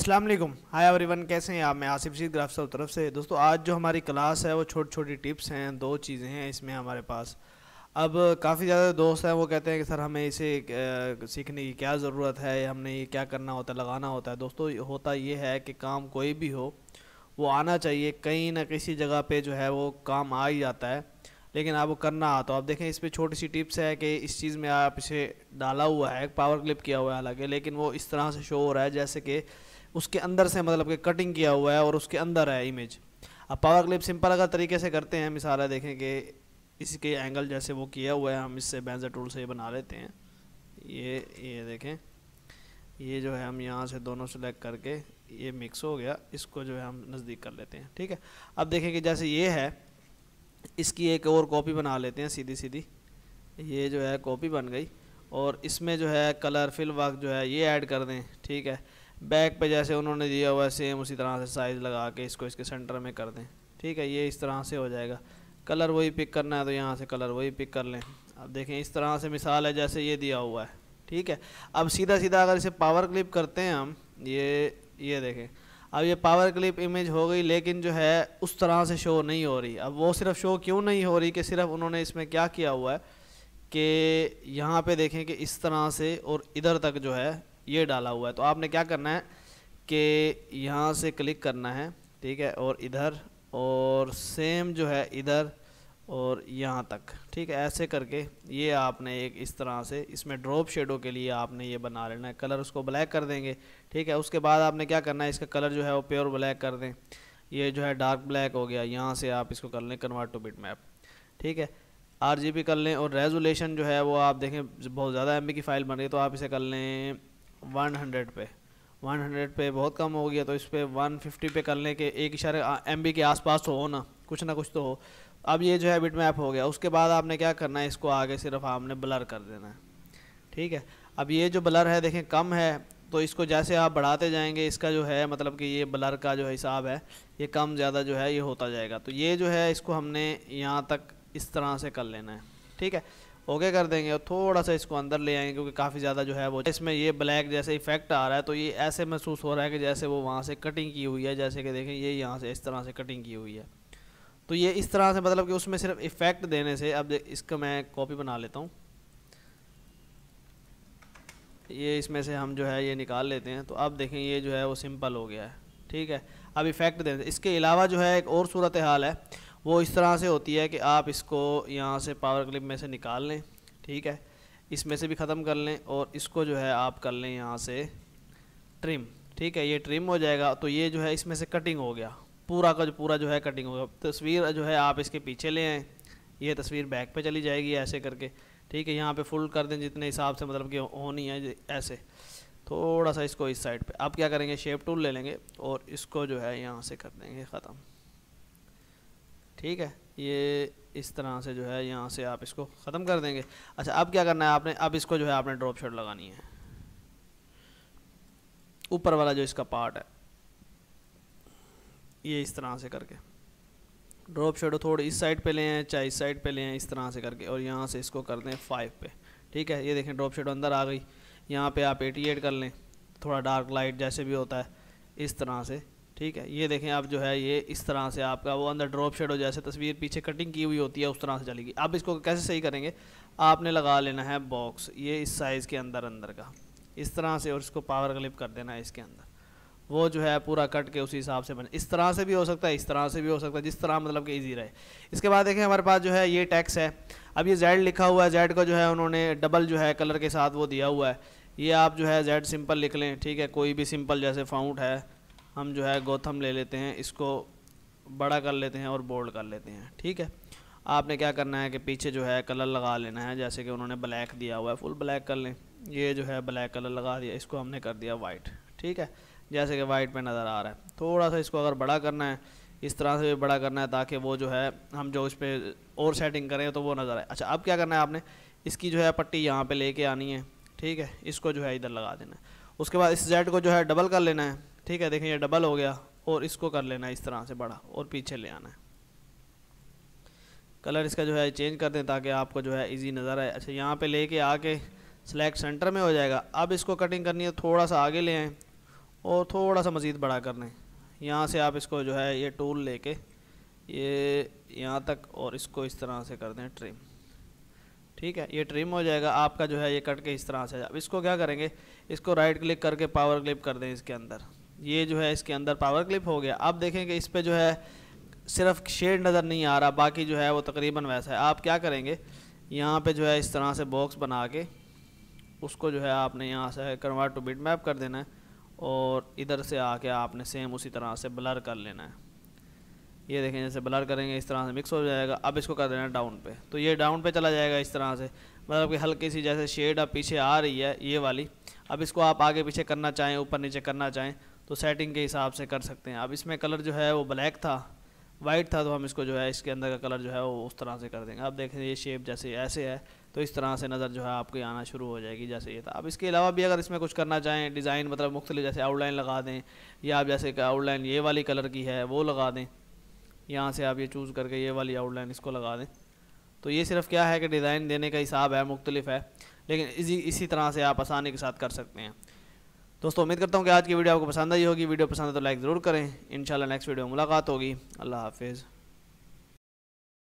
अस्सलाम वालेकुम hi everyone कैसे हैं आप मैं आसिफ शीद ग्राफ साहब तरफ से दोस्तों आज जो हमारी क्लास है वो छोटी छोटी टिप्स हैं दो चीज़ें हैं इसमें हमारे पास अब काफ़ी ज़्यादा दोस्त हैं वो कहते हैं कि सर हमें इसे सीखने की क्या ज़रूरत है हमने ये क्या करना होता है लगाना होता है दोस्तों होता ये है कि काम कोई भी हो वो आना चाहिए कहीं ना किसी जगह पर जो है वो काम आ ही जाता है लेकिन आप करना आता तो आप देखें इस पर छोटी सी टिप्स है कि इस चीज़ में आप इसे डाला हुआ है पावर क्लिप किया हुआ है हालाँकि लेकिन वो इस तरह से शो हो रहा है जैसे कि उसके अंदर से मतलब कि कटिंग किया हुआ है और उसके अंदर है इमेज अब पावर क्लिप सिंपल अगर तरीके से करते हैं मिसाल है देखें कि इसके एंगल जैसे वो किया हुआ है हम इससे बैंजर टूल से ये बना लेते हैं ये ये देखें ये जो है हम यहाँ से दोनों सेलेक्ट करके ये मिक्स हो गया इसको जो है हम नज़दीक कर लेते हैं ठीक है अब देखें कि जैसे ये है इसकी एक और कॉपी बना लेते हैं सीधी सीधी ये जो है कॉपी बन गई और इसमें जो है कलर फिल वर्क जो है ये ऐड कर दें ठीक है बैक पे जैसे उन्होंने दिया हुआ है सेम उसी तरह से साइज़ लगा के इसको इसके सेंटर में कर दें ठीक है ये इस तरह से हो जाएगा कलर वही पिक करना है तो यहाँ से कलर वही पिक कर लें अब देखें इस तरह से मिसाल है जैसे ये दिया हुआ है ठीक है अब सीधा सीधा अगर इसे पावर क्लिप करते हैं हम ये ये देखें अब ये पावर क्लिप इमेज हो गई लेकिन जो है उस तरह से शो नहीं हो रही अब वो सिर्फ शो क्यों नहीं हो रही कि सिर्फ उन्होंने इसमें क्या किया हुआ है कि यहाँ पे देखें कि इस तरह से और इधर तक जो है ये डाला हुआ है तो आपने क्या करना है कि यहाँ से क्लिक करना है ठीक है और इधर और सेम जो है इधर और यहाँ तक ठीक है ऐसे करके ये आपने एक इस तरह से इसमें ड्रॉप शेडो के लिए आपने ये बना लेना है कलर उसको ब्लैक कर देंगे ठीक है उसके बाद आपने क्या करना है इसका कलर जो है वो प्योर ब्लैक कर दें ये जो है डार्क ब्लैक हो गया यहाँ से आप इसको कर लें कन्वर्ट टू बिट मैप ठीक है आर जी कर लें और रेजोलेशन जो है वो आप देखें बहुत ज़्यादा एम की फ़ाइल बन रही है तो आप इसे कर लें 100 पे 100 पे बहुत कम हो गया तो इस पर फिफ्टी पे लें कि एक इशारे एम के आसपास तो हो ना कुछ ना कुछ तो हो अब ये जो है बिट मैप हो गया उसके बाद आपने क्या करना है इसको आगे सिर्फ आपने ब्लर कर देना है ठीक है अब ये जो ब्लर है देखें कम है तो इसको जैसे आप बढ़ाते जाएंगे इसका जो है मतलब कि ये ब्लर का जो हिसाब है ये कम ज़्यादा जो है ये होता जाएगा तो ये जो है इसको हमने यहाँ तक इस तरह से कर लेना है ठीक है ओके कर देंगे और थोड़ा सा इसको अंदर ले आएंगे क्योंकि काफ़ी ज़्यादा जो है वो इसमें ये ब्लैक जैसे इफेक्ट आ रहा है तो ये ऐसे महसूस हो रहा है कि जैसे वो वहाँ से कटिंग की हुई है जैसे कि देखें ये यहाँ से इस तरह से कटिंग की हुई है तो ये इस तरह से मतलब कि उसमें सिर्फ इफेक्ट देने से अब इसका मैं कॉपी बना लेता हूँ ये इसमें से हम जो है ये निकाल लेते हैं तो अब देखें ये जो है वो सिंपल हो गया है ठीक है अब इफेक्ट देने इसके अलावा जो है एक और सूरत हाल है वो इस तरह से होती है कि आप इसको यहाँ से पावर क्लिप में से निकाल लें ठीक है इसमें से भी ख़त्म कर लें और इसको जो है आप कर लें यहाँ से ट्रिम ठीक है ये ट्रिम हो जाएगा तो ये जो है इसमें से कटिंग हो गया पूरा का जो पूरा जो है कटिंग हो गया तस्वीर जो है आप इसके पीछे ले आएँ ये तस्वीर बैक पे चली जाएगी ऐसे करके ठीक है यहाँ पे फुल कर दें जितने हिसाब से मतलब कि होनी है ऐसे थोड़ा सा इसको इस साइड पे आप क्या करेंगे शेप टूल ले लेंगे और इसको जो है यहाँ से कर देंगे ख़त्म ठीक है ये इस तरह से जो है यहाँ से आप इसको ख़त्म कर देंगे अच्छा अब क्या करना है आपने अब इसको जो है आपने ड्रॉप शॉट लगानी है ऊपर वाला जो इसका पार्ट है ये इस तरह से करके ड्रॉप शेडो थोड़ी इस साइड पे लें चाहे इस साइड पे लें इस तरह से करके और यहाँ से इसको कर दें फाइव पे ठीक है ये देखें ड्रॉप शेडो अंदर आ गई यहाँ पे आप एटी एट कर लें थोड़ा डार्क लाइट जैसे भी होता है इस तरह से ठीक है ये देखें आप जो है ये इस तरह से आपका वो अंदर ड्रॉप शेडो जैसे तस्वीर पीछे कटिंग की हुई होती है उस तरह से चलेगी आप इसको कैसे सही करेंगे आपने लगा लेना है बॉक्स ये इस साइज़ के अंदर अंदर का इस तरह से और इसको पावर क्लिप कर देना है इसके अंदर वो जो है पूरा कट के उसी हिसाब से बने इस तरह से भी हो सकता है इस तरह से भी हो सकता है जिस तरह मतलब कि ईजी रहे इसके बाद देखें हमारे पास जो है ये टैक्स है अब ये जेड लिखा हुआ है जेड को जो है उन्होंने डबल जो है कलर के साथ वो दिया हुआ है ये आप जो है जेड सिंपल लिख लें ठीक है कोई भी सिंपल जैसे फाउंट है हम जो है गोथम ले लेते हैं इसको बड़ा कर लेते हैं और बोल्ड कर लेते हैं ठीक है आपने क्या करना है कि पीछे जो है कलर लगा लेना है जैसे कि उन्होंने ब्लैक दिया हुआ है फुल ब्लैक कर लें ये जो है ब्लैक कलर लगा दिया इसको हमने कर दिया वाइट ठीक है जैसे कि वाइट पे नज़र आ रहा है थोड़ा सा इसको अगर बड़ा करना है इस तरह से भी बड़ा करना है ताकि वो जो है हम जो उस पर और सेटिंग करें तो वो नज़र आए अच्छा अब क्या करना है आपने इसकी जो है पट्टी यहाँ पर ले आनी है ठीक है इसको जो है इधर लगा देना है उसके बाद इस जेड को जो है डबल कर लेना है ठीक है देखें ये डबल हो गया और इसको कर लेना है इस तरह से बड़ा और पीछे ले आना है कलर इसका जो है चेंज कर दें ताकि आपको जो है इजी नज़र आए अच्छा यहाँ पे लेके आके सेलेक्ट सेंटर में हो जाएगा अब इसको कटिंग करनी है थोड़ा सा आगे ले आएँ और थोड़ा सा मज़ीद बड़ा कर लें यहाँ से आप इसको जो है ये टूल लेके ये यहाँ तक और इसको इस तरह से कर दें ट्रिम ठीक है ये ट्रिम हो जाएगा आपका जो है ये कट के इस तरह से अब इसको क्या करेंगे इसको राइट क्लिक करके पावर क्लिप कर दें इसके अंदर ये जो है इसके अंदर पावर क्लिप हो गया अब देखें कि इस पर जो है सिर्फ शेड नज़र नहीं आ रहा बाकी जो है वो तकरीबन वैसा है आप क्या करेंगे यहाँ पे जो है इस तरह से बॉक्स बना के उसको जो है आपने यहाँ से कन्वर्ट टू बिट मैप कर देना है और इधर से आके आपने सेम उसी तरह से ब्लर कर लेना है ये देखें जैसे ब्लर करेंगे इस तरह से मिक्स हो जाएगा अब इसको कर देना डाउन पे तो ये डाउन पे चला जाएगा इस तरह से मतलब कि हल्की सी जैसे शेड अब पीछे आ रही है ये वाली अब इसको आप आगे पीछे करना चाहें ऊपर नीचे करना चाहें तो सेटिंग के हिसाब से कर सकते हैं अब इसमें कलर जो है वो ब्लैक था वाइट था तो हम इसको जो है इसके अंदर का कलर जो है वो उस तरह से कर देंगे अब देखें ये शेप जैसे ऐसे है तो इस तरह से नज़र जो है आपकी आना शुरू हो जाएगी जैसे ये था अब इसके अलावा भी अगर इसमें कुछ करना चाहें डिज़ाइन मतलब मुख्तलि जैसे आउटलाइन लगा दें या आप जैसे आउटलाइन ये वाली कलर की है वो लगा दें यहाँ से आप ये चूज़ करके ये वाली आउटलाइन इसको लगा दें तो ये सिर्फ क्या है कि डिज़ाइन देने का हिसाब है मुख्तलिफ है लेकिन इसी इसी तरह से आप आसानी के साथ कर सकते हैं दोस्तों उम्मीद करता हूँ कि आज की वीडियो आपको पसंद आई होगी वीडियो पसंद है तो लाइक ज़रूर करें इंशाल्लाह नेक्स्ट वीडियो में मुलाकात होगी अल्लाह हाफिज़